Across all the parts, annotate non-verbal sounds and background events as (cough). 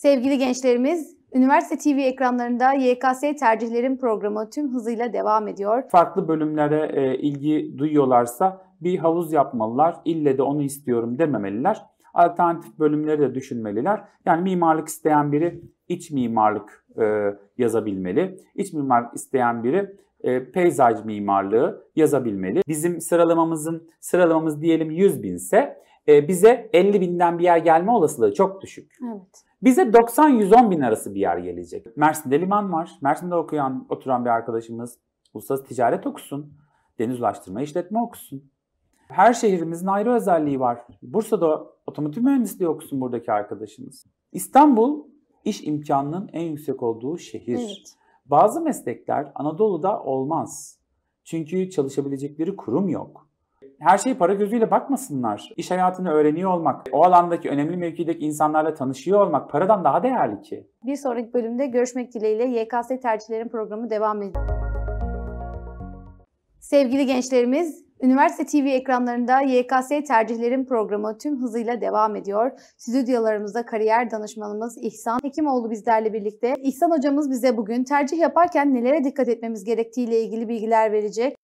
Sevgili gençlerimiz, Üniversite TV ekranlarında YKS tercihlerim programı tüm hızıyla devam ediyor. Farklı bölümlere e, ilgi duyuyorlarsa bir havuz yapmalılar. Ille de onu istiyorum dememeliler. Alternatif bölümleri de düşünmeliler. Yani mimarlık isteyen biri iç mimarlık e, yazabilmeli. İç mimarlık isteyen biri e, peyzaj mimarlığı yazabilmeli. Bizim sıralamamızın sıralamamız diyelim 100 binse e, bize 50 binden bir yer gelme olasılığı çok düşük. Evet. Bize 90-110 bin arası bir yer gelecek. Mersin'de liman var. Mersin'de okuyan, oturan bir arkadaşımız uluslararası ticaret okusun. Deniz ulaştırma işletme okusun. Her şehrimizin ayrı özelliği var. Bursa'da otomotiv mühendisliği okusun buradaki arkadaşımız. İstanbul iş imkanının en yüksek olduğu şehir. Evet. Bazı meslekler Anadolu'da olmaz. Çünkü çalışabilecekleri kurum yok her şeyi para gözüyle bakmasınlar. İş hayatını öğreniyor olmak, o alandaki önemli mevkideki insanlarla tanışıyor olmak paradan daha değerli ki. Bir sonraki bölümde görüşmek dileğiyle YKS tercihlerin programı devam ediyor. Sevgili gençlerimiz, Üniversite TV ekranlarında YKS tercihlerin programı tüm hızıyla devam ediyor. Stüdyolarımızda kariyer danışmanımız İhsan Hekimoğlu bizlerle birlikte. İhsan hocamız bize bugün tercih yaparken nelere dikkat etmemiz gerektiğiyle ilgili bilgiler verecek.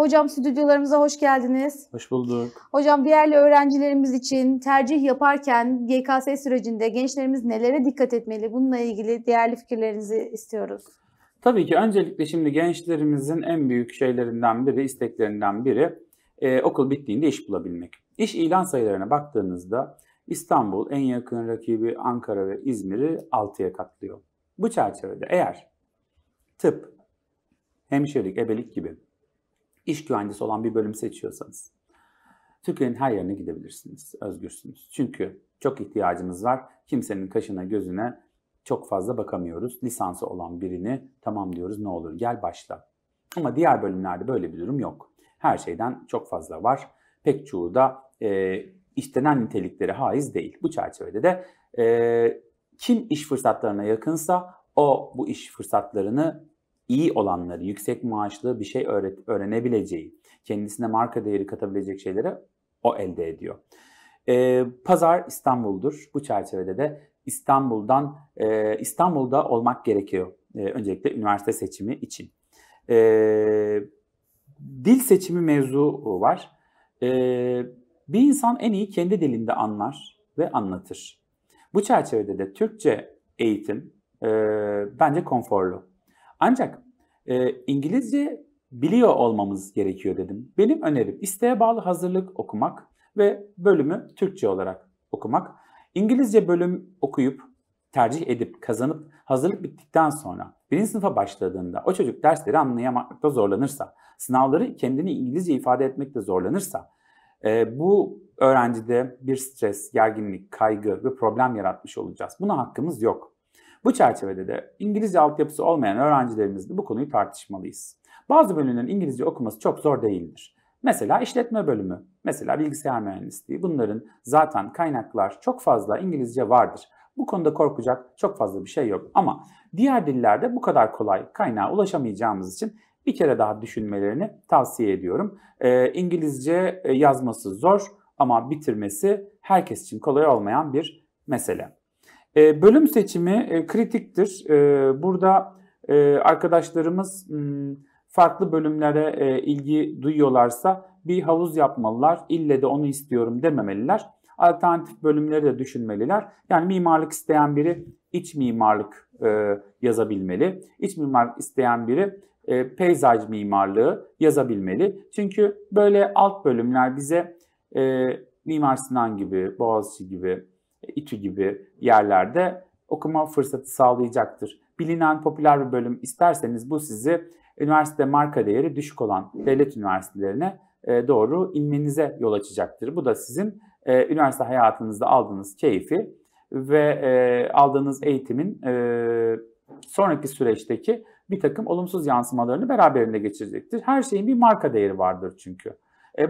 Hocam stüdyolarımıza hoş geldiniz. Hoş bulduk. Hocam değerli öğrencilerimiz için tercih yaparken GKS sürecinde gençlerimiz nelere dikkat etmeli? Bununla ilgili değerli fikirlerinizi istiyoruz. Tabii ki öncelikle şimdi gençlerimizin en büyük şeylerinden biri, isteklerinden biri e, okul bittiğinde iş bulabilmek. İş ilan sayılarına baktığınızda İstanbul en yakın rakibi Ankara ve İzmir'i 6'ya katlıyor. Bu çerçevede eğer tıp, hemşirelik, ebelik gibi iş güvencesi olan bir bölüm seçiyorsanız. Türkiye'nin her yerine gidebilirsiniz, özgürsünüz. Çünkü çok ihtiyacımız var. Kimsenin kaşına gözüne çok fazla bakamıyoruz. Lisansı olan birini tamam diyoruz ne olur gel başla. Ama diğer bölümlerde böyle bir durum yok. Her şeyden çok fazla var. Pek çoğu da e, istenen nitelikleri haiz değil. Bu çerçevede de e, kim iş fırsatlarına yakınsa o bu iş fırsatlarını iyi olanları, yüksek maaşlı bir şey öğret öğrenebileceği, kendisine marka değeri katabilecek şeyleri o elde ediyor. E, pazar İstanbul'dur. Bu çerçevede de İstanbul'dan e, İstanbul'da olmak gerekiyor. E, öncelikle üniversite seçimi için. E, dil seçimi mevzu var. E, bir insan en iyi kendi dilinde anlar ve anlatır. Bu çerçevede de Türkçe eğitim e, bence konforlu. Ancak e, İngilizce biliyor olmamız gerekiyor dedim. Benim önerim isteğe bağlı hazırlık okumak ve bölümü Türkçe olarak okumak. İngilizce bölüm okuyup tercih edip kazanıp hazırlık bittikten sonra birinci sınıfa başladığında o çocuk dersleri anlayamakta zorlanırsa, sınavları kendini İngilizce ifade etmekte zorlanırsa e, bu öğrencide bir stres, gerginlik, kaygı ve problem yaratmış olacağız. Buna hakkımız yok. Bu çerçevede de İngilizce altyapısı olmayan öğrencilerimizle bu konuyu tartışmalıyız. Bazı bölümlerin İngilizce okuması çok zor değildir. Mesela işletme bölümü, mesela bilgisayar mühendisliği bunların zaten kaynaklar çok fazla İngilizce vardır. Bu konuda korkacak çok fazla bir şey yok ama diğer dillerde bu kadar kolay kaynağa ulaşamayacağımız için bir kere daha düşünmelerini tavsiye ediyorum. Ee, e, İngilizce yazması zor ama bitirmesi herkes için kolay olmayan bir mesele. Ee, bölüm seçimi e, kritiktir. Ee, burada e, arkadaşlarımız hmm, farklı bölümlere e, ilgi duyuyorlarsa bir havuz yapmalılar. İlle de onu istiyorum dememeliler. Alternatif bölümleri de düşünmeliler. Yani mimarlık isteyen biri iç mimarlık yazabilmeli. İç mimarlık isteyen biri peyzaj mimarlığı yazabilmeli. Çünkü böyle alt bölümler bize e, Mimar Sinan gibi, Boğaziçi gibi, İTÜ gibi yerlerde okuma fırsatı sağlayacaktır. Bilinen popüler bir bölüm isterseniz bu sizi üniversite marka değeri düşük olan devlet üniversitelerine e, doğru inmenize yol açacaktır. Bu da sizin e, üniversite hayatınızda aldığınız keyfi ve e, aldığınız eğitimin sonraki süreçteki bir takım olumsuz yansımalarını beraberinde geçirecektir. Her şeyin bir marka değeri vardır çünkü.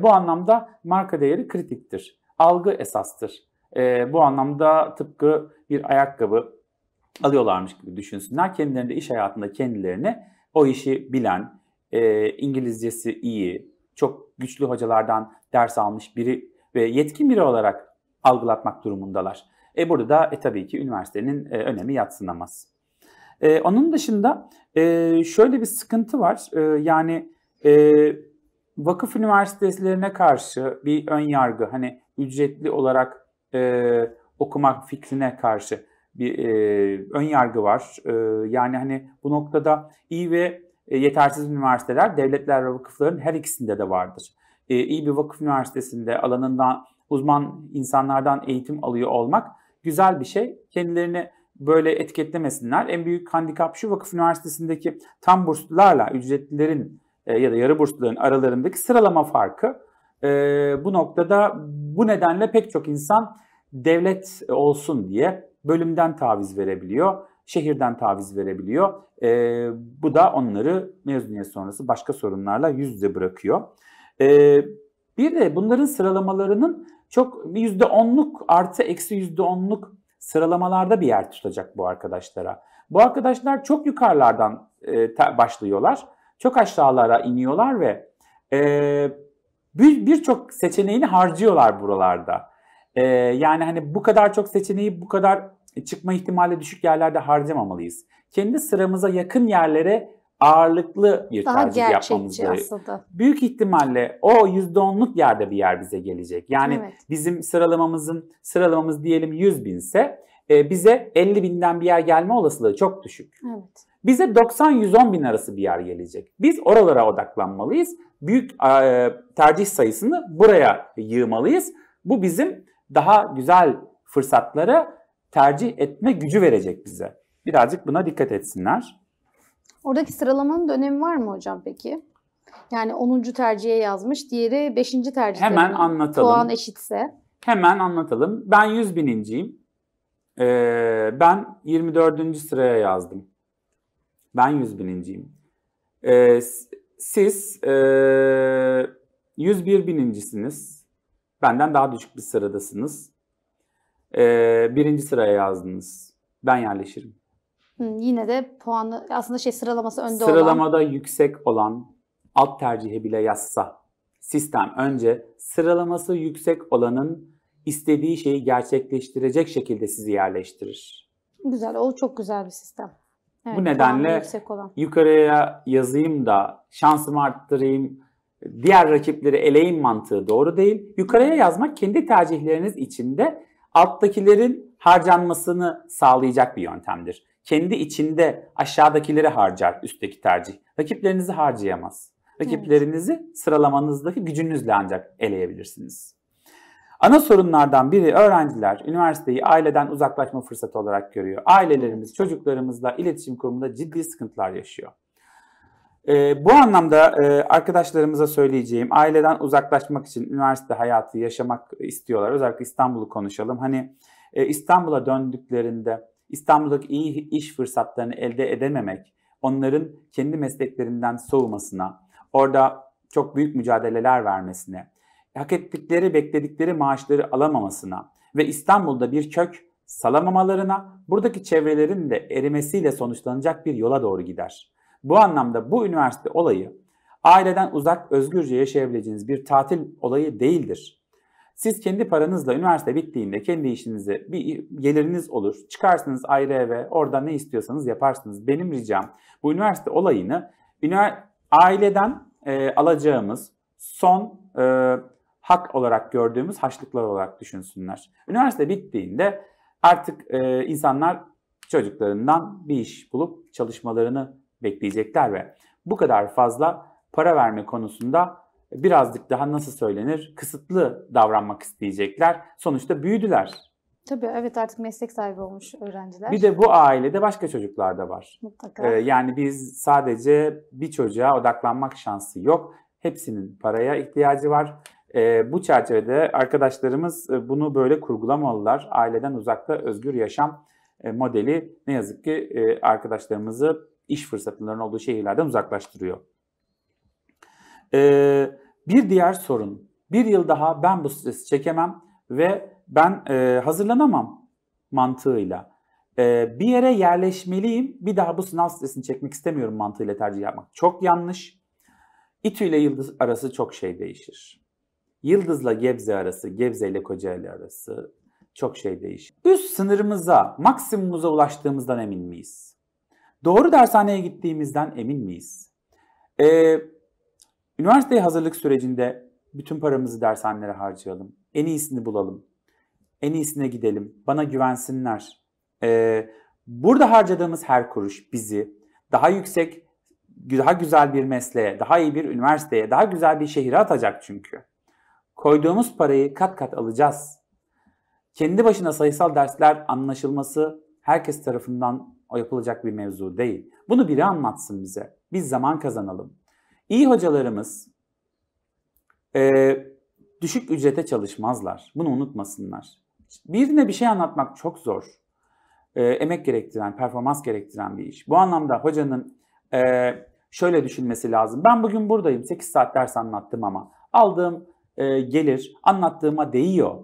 bu anlamda marka değeri kritiktir. Algı esastır. E, bu anlamda tıpkı bir ayakkabı alıyorlarmış gibi düşünsünler. kendilerinde iş hayatında kendilerini o işi bilen, e, İngilizcesi iyi, çok güçlü hocalardan ders almış biri ve yetkin biri olarak algılatmak durumundalar. E burada da e, tabii ki üniversitenin e, önemi yatsınamaz. E, onun dışında e, şöyle bir sıkıntı var. E, yani e, vakıf üniversitelerine karşı bir ön yargı hani ücretli olarak e, okumak fikrine karşı bir e, ön yargı var. E, yani hani bu noktada iyi ve e, yetersiz üniversiteler devletler ve vakıfların her ikisinde de vardır. E, iyi bir vakıf üniversitesinde alanından uzman insanlardan eğitim alıyor olmak güzel bir şey. Kendilerini böyle etiketlemesinler. En büyük handikap şu vakıf üniversitesindeki tam burslularla ücretlilerin e, ya da yarı bursluların aralarındaki sıralama farkı. E, bu noktada bu nedenle pek çok insan devlet olsun diye bölümden taviz verebiliyor, şehirden taviz verebiliyor. E, bu da onları mezuniyet sonrası başka sorunlarla yüz yüze bırakıyor. E, bir de bunların sıralamalarının çok %10'luk artı eksi %10'luk sıralamalarda bir yer tutacak bu arkadaşlara. Bu arkadaşlar çok yukarılardan e, başlıyorlar. Çok aşağılara iniyorlar ve e, birçok bir seçeneğini harcıyorlar buralarda. Ee, yani hani bu kadar çok seçeneği bu kadar çıkma ihtimali düşük yerlerde harcamamalıyız. Kendi sıramıza yakın yerlere ağırlıklı bir Daha tercih yapmamız gerekiyor. Büyük ihtimalle o %10'luk yerde bir yer bize gelecek. Yani evet. bizim sıralamamızın sıralamamız diyelim 100 binse ee, bize 50 binden bir yer gelme olasılığı çok düşük. Evet. Bize 90-110 bin arası bir yer gelecek. Biz oralara odaklanmalıyız. Büyük e, tercih sayısını buraya yığmalıyız. Bu bizim daha güzel fırsatlara tercih etme gücü verecek bize. Birazcık buna dikkat etsinler. Oradaki sıralamanın da önemi var mı hocam peki? Yani 10. tercihe yazmış, diğeri 5. tercihte. Hemen anlatalım. Puan eşitse. Hemen anlatalım. Ben 100 bininciyim. Ee, ben 24. sıraya yazdım. Ben 100 bininciyim. Ee, siz e, 101 binincisiniz. Benden daha düşük bir sıradasınız. Ee, birinci sıraya yazdınız. Ben yerleşirim. Hı, yine de puanı aslında şey sıralaması önde Sıralamada olan. Sıralamada yüksek olan alt tercihe bile yazsa sistem önce sıralaması yüksek olanın istediği şeyi gerçekleştirecek şekilde sizi yerleştirir. Güzel, o çok güzel bir sistem. Evet, Bu nedenle yukarıya yazayım da şansımı arttırayım, diğer rakipleri eleyim mantığı doğru değil. Yukarıya yazmak kendi tercihleriniz içinde alttakilerin harcanmasını sağlayacak bir yöntemdir. Kendi içinde aşağıdakileri harcar üstteki tercih. Rakiplerinizi harcayamaz. Rakiplerinizi evet. sıralamanızdaki gücünüzle ancak eleyebilirsiniz. Ana sorunlardan biri öğrenciler üniversiteyi aileden uzaklaşma fırsatı olarak görüyor. Ailelerimiz çocuklarımızla iletişim kurumunda ciddi sıkıntılar yaşıyor. E, bu anlamda e, arkadaşlarımıza söyleyeceğim aileden uzaklaşmak için üniversite hayatı yaşamak istiyorlar. Özellikle İstanbul'u konuşalım. Hani e, İstanbul'a döndüklerinde İstanbul'daki iyi iş fırsatlarını elde edememek, onların kendi mesleklerinden soğumasına, orada çok büyük mücadeleler vermesine, hak ettikleri, bekledikleri maaşları alamamasına ve İstanbul'da bir kök salamamalarına, buradaki çevrelerin de erimesiyle sonuçlanacak bir yola doğru gider. Bu anlamda bu üniversite olayı aileden uzak özgürce yaşayabileceğiniz bir tatil olayı değildir. Siz kendi paranızla üniversite bittiğinde kendi işinizi bir geliriniz olur. Çıkarsınız ayrı eve, orada ne istiyorsanız yaparsınız. Benim ricam bu üniversite olayını aileden e, alacağımız son e, hak olarak gördüğümüz haçlıklar olarak düşünsünler. Üniversite bittiğinde artık e, insanlar çocuklarından bir iş bulup çalışmalarını bekleyecekler ve bu kadar fazla para verme konusunda birazcık daha nasıl söylenir kısıtlı davranmak isteyecekler. Sonuçta büyüdüler. Tabii evet artık meslek sahibi olmuş öğrenciler. Bir de bu ailede başka çocuklar da var. Mutlaka. Ee, yani biz sadece bir çocuğa odaklanmak şansı yok. Hepsinin paraya ihtiyacı var. E, bu çerçevede arkadaşlarımız e, bunu böyle kurgulamalılar. Aileden uzakta özgür yaşam e, modeli ne yazık ki e, arkadaşlarımızı iş fırsatlarının olduğu şehirlerden uzaklaştırıyor. E, bir diğer sorun. Bir yıl daha ben bu stresi çekemem ve ben e, hazırlanamam mantığıyla. E, bir yere yerleşmeliyim. Bir daha bu sınav stresini çekmek istemiyorum mantığıyla tercih yapmak. Çok yanlış. İTÜ ile Yıldız arası çok şey değişir. Yıldız'la Gebze arası, Gebze ile Kocaeli arası çok şey değişir. Üst sınırımıza, maksimumuza ulaştığımızdan emin miyiz? Doğru dershaneye gittiğimizden emin miyiz? Ee, üniversiteye hazırlık sürecinde bütün paramızı dershanelere harcayalım. En iyisini bulalım. En iyisine gidelim. Bana güvensinler. Ee, burada harcadığımız her kuruş bizi daha yüksek, daha güzel bir mesleğe, daha iyi bir üniversiteye, daha güzel bir şehire atacak çünkü. Koyduğumuz parayı kat kat alacağız. Kendi başına sayısal dersler anlaşılması herkes tarafından yapılacak bir mevzu değil. Bunu biri anlatsın bize. Biz zaman kazanalım. İyi hocalarımız e, düşük ücrete çalışmazlar. Bunu unutmasınlar. Birine bir şey anlatmak çok zor. E, emek gerektiren, performans gerektiren bir iş. Bu anlamda hocanın e, şöyle düşünmesi lazım. Ben bugün buradayım. 8 saat ders anlattım ama aldığım e, gelir, anlattığıma değiyor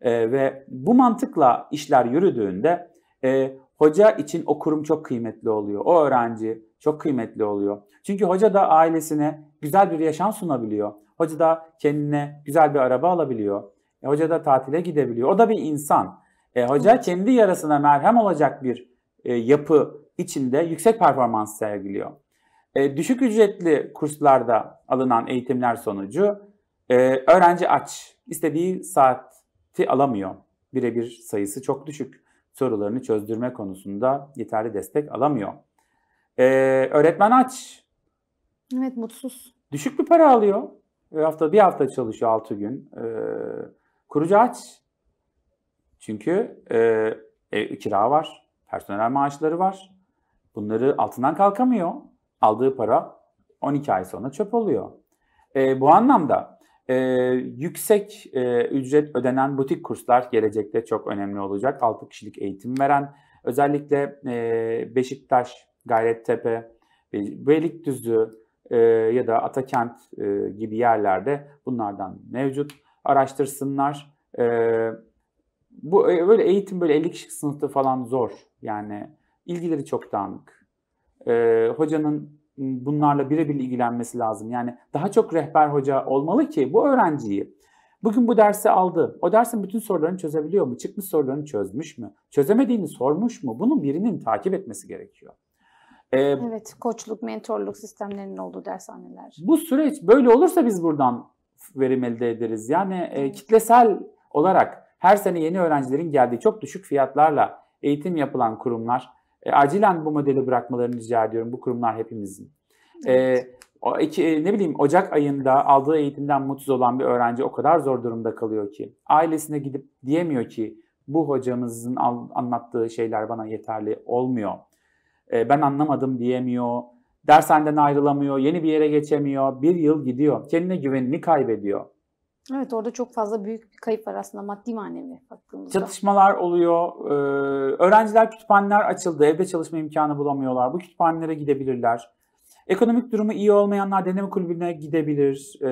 e, ve bu mantıkla işler yürüdüğünde e, hoca için o kurum çok kıymetli oluyor. O öğrenci çok kıymetli oluyor. Çünkü hoca da ailesine güzel bir yaşam sunabiliyor. Hoca da kendine güzel bir araba alabiliyor. hoca da tatile gidebiliyor. O da bir insan. hoca kendi yarasına merhem olacak bir yapı içinde yüksek performans sergiliyor. düşük ücretli kurslarda alınan eğitimler sonucu ee, öğrenci aç. İstediği saati alamıyor. Birebir sayısı çok düşük. Sorularını çözdürme konusunda yeterli destek alamıyor. Ee, öğretmen aç. Evet mutsuz. Düşük bir para alıyor. Bir hafta, bir hafta çalışıyor 6 gün. Ee, kurucu aç. Çünkü e, e, kira var, personel maaşları var. Bunları altından kalkamıyor. Aldığı para 12 ay sonra çöp oluyor. E, bu anlamda e, yüksek e, ücret ödenen butik kurslar gelecekte çok önemli olacak. 6 kişilik eğitim veren özellikle e, Beşiktaş, Gayrettepe, Beylikdüzü e, ya da Atakent e, gibi yerlerde bunlardan mevcut. Araştırsınlar. E, bu e, böyle eğitim böyle 50 kişilik sınıfta falan zor. Yani ilgileri çok dağınık. E, hocanın Iı, bunlarla birebir ilgilenmesi lazım. Yani daha çok rehber hoca olmalı ki bu öğrenciyi bugün bu dersi aldı. O dersin bütün sorularını çözebiliyor mu? Çıkmış sorularını çözmüş mü? Çözemediğini sormuş mu? Bunun birinin takip etmesi gerekiyor. Ee, evet, koçluk, mentorluk sistemlerinin olduğu dershaneler. Bu süreç böyle olursa biz buradan verim elde ederiz. Yani e, kitlesel olarak her sene yeni öğrencilerin geldiği çok düşük fiyatlarla eğitim yapılan kurumlar e, acilen bu modeli bırakmalarını rica ediyorum bu kurumlar hepimizin. E, evet. E, o iki, e, ne bileyim Ocak ayında aldığı eğitimden mutsuz olan bir öğrenci o kadar zor durumda kalıyor ki. Ailesine gidip diyemiyor ki bu hocamızın anlattığı şeyler bana yeterli olmuyor. E, ben anlamadım diyemiyor. Dershaneden ayrılamıyor, yeni bir yere geçemiyor. Bir yıl gidiyor. Kendine güvenini kaybediyor. Evet orada çok fazla büyük bir kayıp var aslında maddi manevi baktığımızda. Çatışmalar oluyor. Ee, öğrenciler kütüphaneler açıldı. Evde çalışma imkanı bulamıyorlar. Bu kütüphanelere gidebilirler. Ekonomik durumu iyi olmayanlar deneme kulübüne gidebilir. Ee,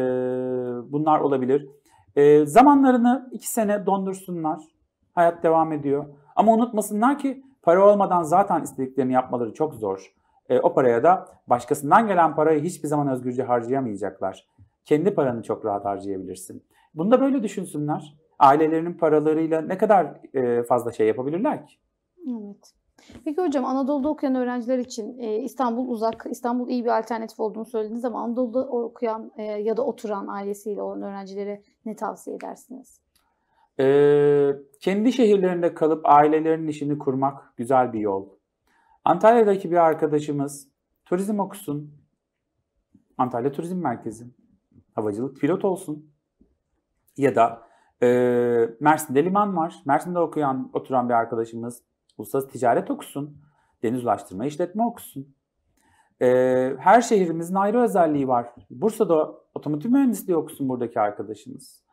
bunlar olabilir. Ee, zamanlarını iki sene dondursunlar. Hayat devam ediyor. Ama unutmasınlar ki para olmadan zaten istediklerini yapmaları çok zor. Ee, o paraya da başkasından gelen parayı hiçbir zaman özgürce harcayamayacaklar. Kendi paranı çok rahat harcayabilirsin. Bunu da böyle düşünsünler. Ailelerinin paralarıyla ne kadar e, fazla şey yapabilirler ki? Evet. Peki hocam Anadolu'da okuyan öğrenciler için e, İstanbul uzak, İstanbul iyi bir alternatif olduğunu söylediğiniz zaman Anadolu'da okuyan e, ya da oturan ailesiyle olan öğrencilere ne tavsiye edersiniz? Ee, kendi şehirlerinde kalıp ailelerinin işini kurmak güzel bir yol. Antalya'daki bir arkadaşımız turizm okusun. Antalya Turizm Merkezi. Havacılık pilot olsun. Ya da e, Mersin'de liman var. Mersin'de okuyan, oturan bir arkadaşımız uluslararası ticaret okusun. Deniz ulaştırma işletme okusun. E, her şehrimizin ayrı özelliği var. Bursa'da otomotiv mühendisliği okusun buradaki arkadaşımız.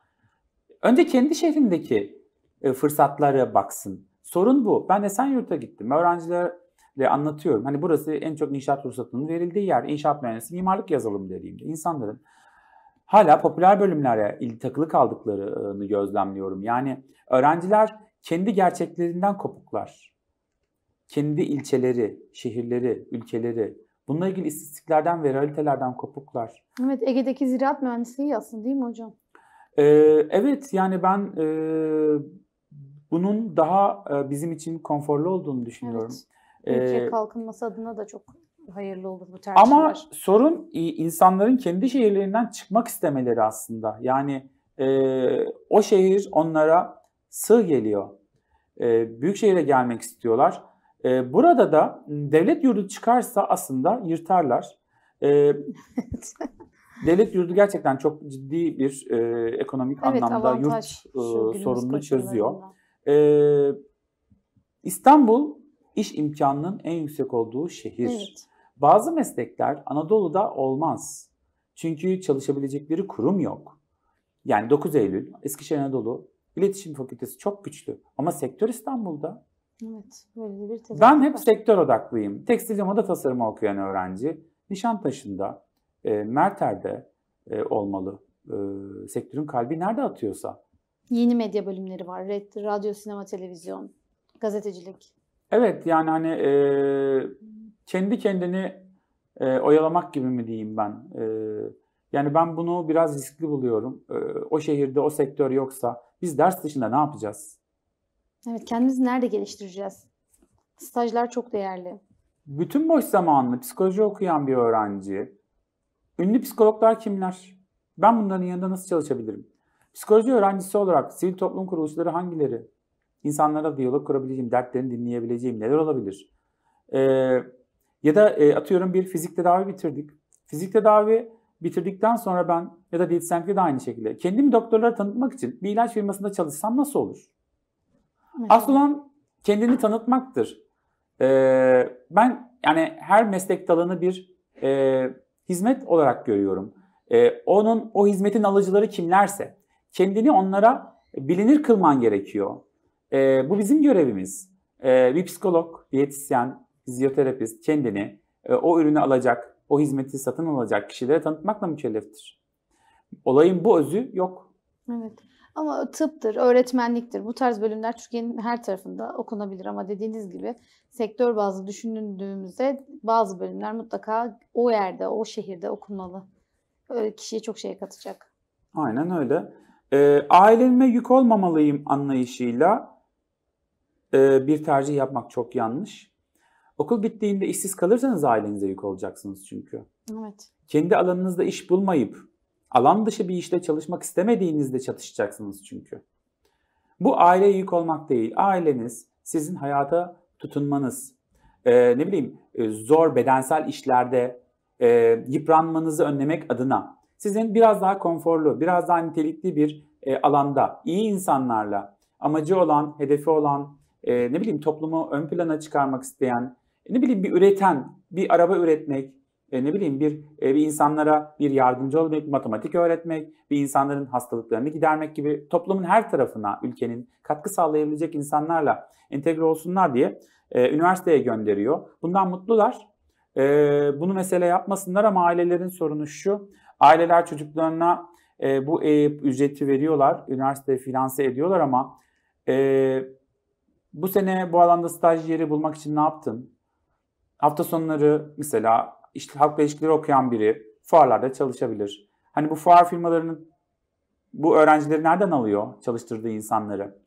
Önce kendi şehrindeki e, fırsatlara baksın. Sorun bu. Ben Esenyurt'a gittim. Öğrencilerle anlatıyorum. Hani burası en çok inşaat ruhsatının verildiği yer. İnşaat mühendisi, mimarlık yazılım dediğimde insanların hala popüler bölümlere il takılı kaldıklarını gözlemliyorum. Yani öğrenciler kendi gerçeklerinden kopuklar. Kendi ilçeleri, şehirleri, ülkeleri, bununla ilgili istatistiklerden ve realitelerden kopuklar. Evet Ege'deki ziraat mühendisliği aslında değil mi hocam? Ee, evet yani ben e, bunun daha e, bizim için konforlu olduğunu düşünüyorum. Evet. Ülke ee, kalkınması adına da çok hayırlı olur bu tercihler. Ama sorun e, insanların kendi şehirlerinden çıkmak istemeleri aslında. Yani e, o şehir onlara sığ geliyor. E, büyük şehire gelmek istiyorlar. E, burada da devlet yurdu çıkarsa aslında yırtarlar. E, (laughs) devlet yurdu gerçekten çok ciddi bir e, ekonomik evet, anlamda yurt e, sorununu çözüyor. E, İstanbul iş imkanının en yüksek olduğu şehir. Evet. Bazı meslekler Anadolu'da olmaz. Çünkü çalışabilecekleri kurum yok. Yani 9 Eylül, Eskişehir Anadolu İletişim Fakültesi çok güçlü ama sektör İstanbul'da. Evet, böyle bir tezahür. Ben hep sektör odaklıyım. Tekstil ve moda tasarımı okuyan öğrenci Nişantaşı'nda, e, Merter'de e, olmalı. E, sektörün kalbi nerede atıyorsa. Yeni medya bölümleri var. Radyo, sinema, televizyon, gazetecilik. Evet yani hani e, kendi kendini e, oyalamak gibi mi diyeyim ben? E, yani ben bunu biraz riskli buluyorum. E, o şehirde o sektör yoksa biz ders dışında ne yapacağız? Evet kendimizi nerede geliştireceğiz? Stajlar çok değerli. Bütün boş zamanını psikoloji okuyan bir öğrenci, ünlü psikologlar kimler? Ben bunların yanında nasıl çalışabilirim? Psikoloji öğrencisi olarak sivil toplum kuruluşları hangileri? İnsanlara diyalog kurabileceğim, dertlerini dinleyebileceğim neler olabilir? Ee, ya da e, atıyorum bir fizik tedavi bitirdik. Fizik tedavi bitirdikten sonra ben ya da diyetisyenlikte de aynı şekilde kendimi doktorlara tanıtmak için bir ilaç firmasında çalışsam nasıl olur? Evet. Asıl olan kendini tanıtmaktır. Ee, ben yani her meslek dalını bir e, hizmet olarak görüyorum. E, onun o hizmetin alıcıları kimlerse kendini onlara bilinir kılman gerekiyor. E, bu bizim görevimiz. E, bir psikolog, diyetisyen, fizyoterapist kendini e, o ürünü alacak, o hizmeti satın alacak kişilere tanıtmakla mükelleftir. Olayın bu özü yok. Evet. Ama tıptır, öğretmenliktir. Bu tarz bölümler Türkiye'nin her tarafında okunabilir ama dediğiniz gibi sektör bazlı düşündüğümüzde bazı bölümler mutlaka o yerde, o şehirde okunmalı. Öyle kişiye çok şey katacak. Aynen öyle. E, aileme yük olmamalıyım anlayışıyla e, bir tercih yapmak çok yanlış. Okul bittiğinde işsiz kalırsanız ailenize yük olacaksınız çünkü. Evet. Kendi alanınızda iş bulmayıp alan dışı bir işte çalışmak istemediğinizde çatışacaksınız çünkü. Bu aile yük olmak değil. Aileniz sizin hayata tutunmanız, e, ne bileyim e, zor bedensel işlerde e, yıpranmanızı önlemek adına sizin biraz daha konforlu, biraz daha nitelikli bir e, alanda iyi insanlarla amacı olan, hedefi olan, e, ne bileyim toplumu ön plana çıkarmak isteyen, e, ne bileyim bir üreten, bir araba üretmek, e, ne bileyim bir e, bir insanlara bir yardımcı olmak, matematik öğretmek, bir insanların hastalıklarını gidermek gibi toplumun her tarafına ülkenin katkı sağlayabilecek insanlarla entegre olsunlar diye e, üniversiteye gönderiyor. Bundan mutlular. E, bunu mesele yapmasınlar ama ailelerin sorunu şu. Aileler çocuklarına e, bu e, ücreti veriyorlar, üniversiteye finanse ediyorlar ama e, bu sene bu alanda staj yeri bulmak için ne yaptın? Hafta sonları mesela işte halkla ilişkileri okuyan biri fuarlarda çalışabilir. Hani bu fuar firmalarının bu öğrencileri nereden alıyor çalıştırdığı insanları?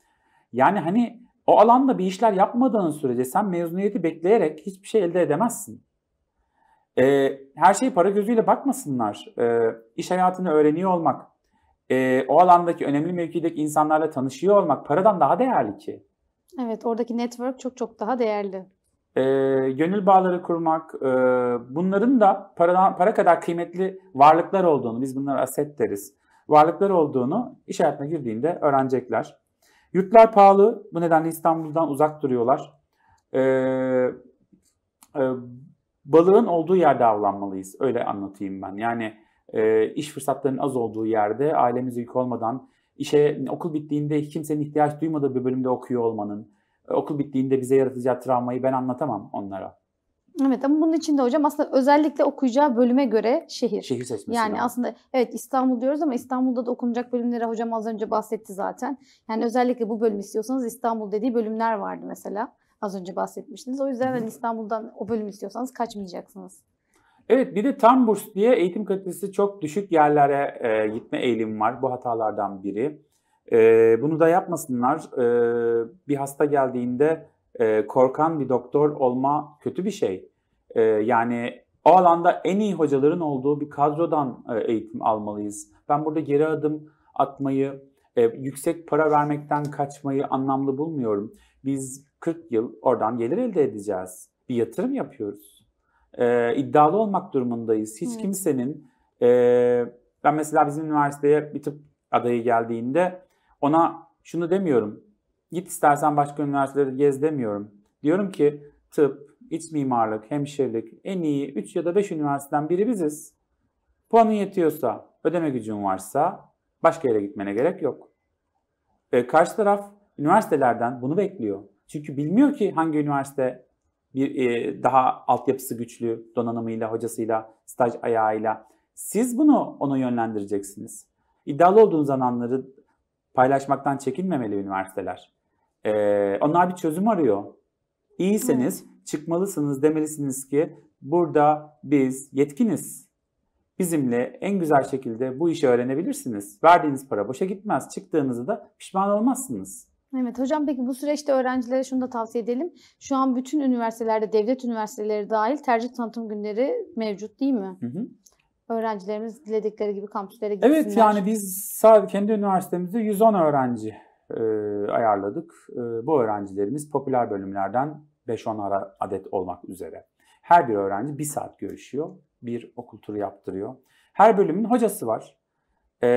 Yani hani o alanda bir işler yapmadığın sürece sen mezuniyeti bekleyerek hiçbir şey elde edemezsin. Ee, her şeyi para gözüyle bakmasınlar. Ee, iş hayatını öğreniyor olmak, e, o alandaki önemli mevkideki insanlarla tanışıyor olmak paradan daha değerli ki. Evet oradaki network çok çok daha değerli e, gönül bağları kurmak, e, bunların da para, para kadar kıymetli varlıklar olduğunu, biz bunlara aset deriz, varlıklar olduğunu iş hayatına girdiğinde öğrenecekler. Yurtlar pahalı, bu nedenle İstanbul'dan uzak duruyorlar. E, e, balığın olduğu yerde avlanmalıyız, öyle anlatayım ben. Yani e, iş fırsatlarının az olduğu yerde, ailemiz yük olmadan, işe okul bittiğinde kimsenin ihtiyaç duymadığı bir bölümde okuyor olmanın, e, okul bittiğinde bize yaratacağı travmayı ben anlatamam onlara. Evet ama bunun için de hocam aslında özellikle okuyacağı bölüme göre şehir. Şehir seçmesi. Yani lazım. aslında evet İstanbul diyoruz ama İstanbul'da da okunacak bölümlere hocam az önce bahsetti zaten. Yani özellikle bu bölüm istiyorsanız İstanbul dediği bölümler vardı mesela. Az önce bahsetmiştiniz. O yüzden hani İstanbul'dan o bölüm istiyorsanız kaçmayacaksınız. Evet bir de tam burs diye eğitim kalitesi çok düşük yerlere e, gitme eğilimi var. Bu hatalardan biri. E, bunu da yapmasınlar. E, bir hasta geldiğinde e, korkan bir doktor olma kötü bir şey. E, yani o alanda en iyi hocaların olduğu bir kadrodan e, eğitim almalıyız. Ben burada geri adım atmayı, e, yüksek para vermekten kaçmayı anlamlı bulmuyorum. Biz 40 yıl oradan gelir elde edeceğiz. Bir yatırım yapıyoruz. E, iddialı olmak durumundayız. Hiç evet. kimsenin, e, ben mesela bizim üniversiteye bir tıp adayı geldiğinde ona şunu demiyorum. Git istersen başka üniversiteleri gez demiyorum. Diyorum ki tıp, iç mimarlık, hemşirelik en iyi 3 ya da 5 üniversiteden biri biziz. Puanın yetiyorsa, ödeme gücün varsa başka yere gitmene gerek yok. E, karşı taraf üniversitelerden bunu bekliyor. Çünkü bilmiyor ki hangi üniversite bir e, daha altyapısı güçlü, donanımıyla, hocasıyla, staj ayağıyla. Siz bunu ona yönlendireceksiniz. İddialı olduğunuz alanları Paylaşmaktan çekinmemeli üniversiteler. Ee, onlar bir çözüm arıyor. İyiyseniz hmm. çıkmalısınız demelisiniz ki burada biz yetkiniz. Bizimle en güzel şekilde bu işi öğrenebilirsiniz. Verdiğiniz para boşa gitmez. Çıktığınızda da pişman olmazsınız. Evet hocam peki bu süreçte öğrencilere şunu da tavsiye edelim. Şu an bütün üniversitelerde devlet üniversiteleri dahil tercih tanıtım günleri mevcut değil mi? Hı hı öğrencilerimiz diledikleri gibi kampüslere gitsinler. Evet yani biz sadece kendi üniversitemizde 110 öğrenci e, ayarladık. E, bu öğrencilerimiz popüler bölümlerden 5-10 adet olmak üzere. Her bir öğrenci bir saat görüşüyor. Bir okul turu yaptırıyor. Her bölümün hocası var. E,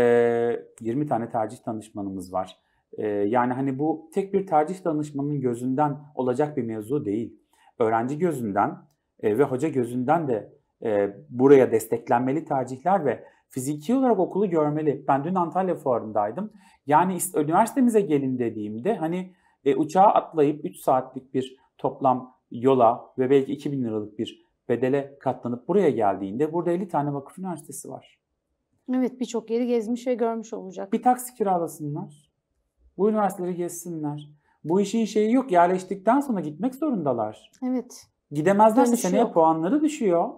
20 tane tercih danışmanımız var. E, yani hani bu tek bir tercih danışmanının gözünden olacak bir mevzu değil. Öğrenci gözünden e, ve hoca gözünden de e, buraya desteklenmeli tercihler ve fiziki olarak okulu görmeli. Ben dün Antalya fuarındaydım. Yani üniversitemize gelin dediğimde hani e, uçağa atlayıp 3 saatlik bir toplam yola ve belki 2000 liralık bir bedele katlanıp buraya geldiğinde burada 50 tane vakıf üniversitesi var. Evet birçok yeri gezmiş ve görmüş olacak. Bir taksi kiralasınlar. Bu üniversiteleri gezsinler. Bu işin şeyi yok. Yerleştikten sonra gitmek zorundalar. Evet. Gidemezlerse seneye yok. puanları düşüyor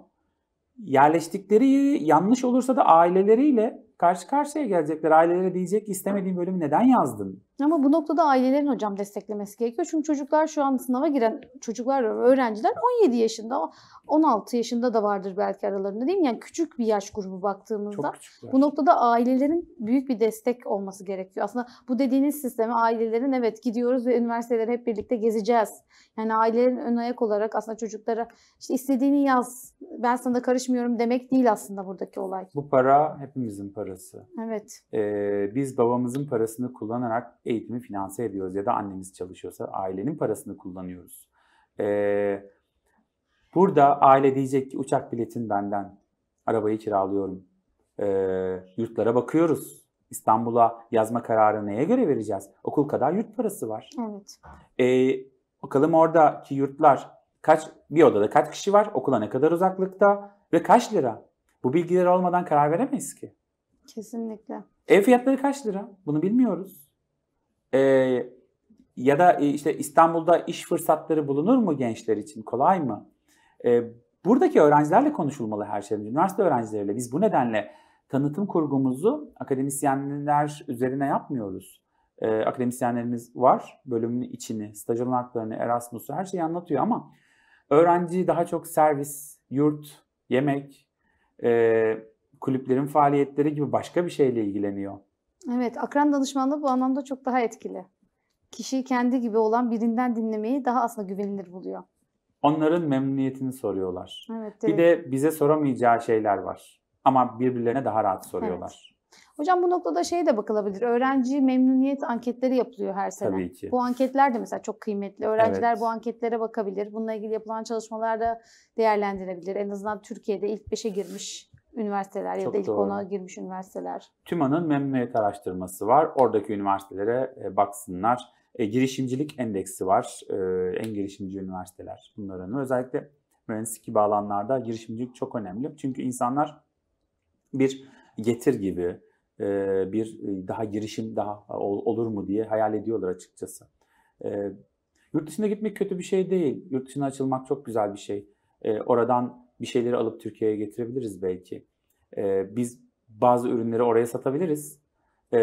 yerleştikleri yeri yanlış olursa da aileleriyle karşı karşıya gelecekler. Ailelere diyecek istemediğim bölümü neden yazdın? Ama bu noktada ailelerin hocam desteklemesi gerekiyor. Çünkü çocuklar şu an sınava giren çocuklar, öğrenciler 17 yaşında, 16 yaşında da vardır belki aralarında değil mi? Yani küçük bir yaş grubu baktığımızda. Bu noktada ailelerin büyük bir destek olması gerekiyor. Aslında bu dediğiniz sisteme ailelerin evet gidiyoruz ve üniversiteleri hep birlikte gezeceğiz. Yani ailelerin ön ayak olarak aslında çocuklara işte istediğini yaz, ben sana karışmıyorum demek değil aslında buradaki olay. Bu para hepimizin parası. Evet. Ee, biz babamızın parasını kullanarak eğitimi finanse ediyoruz ya da annemiz çalışıyorsa ailenin parasını kullanıyoruz. Ee, burada aile diyecek ki uçak biletin benden, arabayı kiralıyorum, ee, yurtlara bakıyoruz. İstanbul'a yazma kararı neye göre vereceğiz? Okul kadar yurt parası var. Evet. Ee, bakalım oradaki yurtlar kaç bir odada kaç kişi var, okula ne kadar uzaklıkta ve kaç lira? Bu bilgiler olmadan karar veremeyiz ki. Kesinlikle. Ev fiyatları kaç lira? Bunu bilmiyoruz e, ya da e, işte İstanbul'da iş fırsatları bulunur mu gençler için? Kolay mı? E, buradaki öğrencilerle konuşulmalı her şeyden. Üniversite öğrencileriyle. Biz bu nedenle tanıtım kurgumuzu akademisyenler üzerine yapmıyoruz. E, akademisyenlerimiz var. Bölümün içini, staj olanaklarını, Erasmus'u her şeyi anlatıyor ama öğrenci daha çok servis, yurt, yemek, e, kulüplerin faaliyetleri gibi başka bir şeyle ilgileniyor. Evet, akran danışmanlığı bu anlamda çok daha etkili. Kişiyi kendi gibi olan birinden dinlemeyi daha aslında güvenilir buluyor. Onların memnuniyetini soruyorlar. Evet, Bir de bize soramayacağı şeyler var. Ama birbirlerine daha rahat soruyorlar. Evet. Hocam bu noktada şey de bakılabilir. Öğrenci memnuniyet anketleri yapılıyor her sene. Tabii ki. Bu anketler de mesela çok kıymetli. Öğrenciler evet. bu anketlere bakabilir. Bununla ilgili yapılan çalışmalar da değerlendirebilir. En azından Türkiye'de ilk beşe girmiş üniversiteler Çok ya da ilk doğru. ona girmiş üniversiteler. TÜMA'nın memnuniyet araştırması var. Oradaki üniversitelere e, baksınlar. E, girişimcilik endeksi var. E, en girişimci üniversiteler bunların. Özellikle mühendislik gibi alanlarda girişimcilik çok önemli. Çünkü insanlar bir getir gibi e, bir e, daha girişim daha olur mu diye hayal ediyorlar açıkçası. E, yurt dışına gitmek kötü bir şey değil. Yurt dışına açılmak çok güzel bir şey. E, oradan bir şeyleri alıp Türkiye'ye getirebiliriz belki. E, biz bazı ürünleri oraya satabiliriz. E,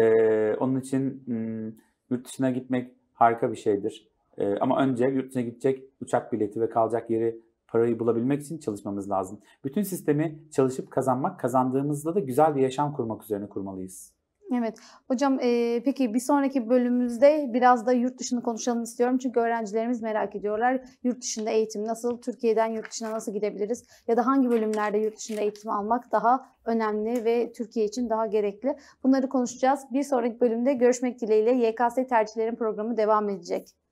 onun için m, hmm, yurt dışına gitmek harika bir şeydir. E, ama önce yurt dışına gidecek uçak bileti ve kalacak yeri parayı bulabilmek için çalışmamız lazım. Bütün sistemi çalışıp kazanmak, kazandığımızda da güzel bir yaşam kurmak üzerine kurmalıyız. Evet. Hocam e, peki bir sonraki bölümümüzde biraz da yurt dışını konuşalım istiyorum. Çünkü öğrencilerimiz merak ediyorlar. Yurt dışında eğitim nasıl? Türkiye'den yurt dışına nasıl gidebiliriz? Ya da hangi bölümlerde yurt dışında eğitim almak daha önemli ve Türkiye için daha gerekli? Bunları konuşacağız. Bir sonraki bölümde görüşmek dileğiyle YKS tercihlerin programı devam edecek.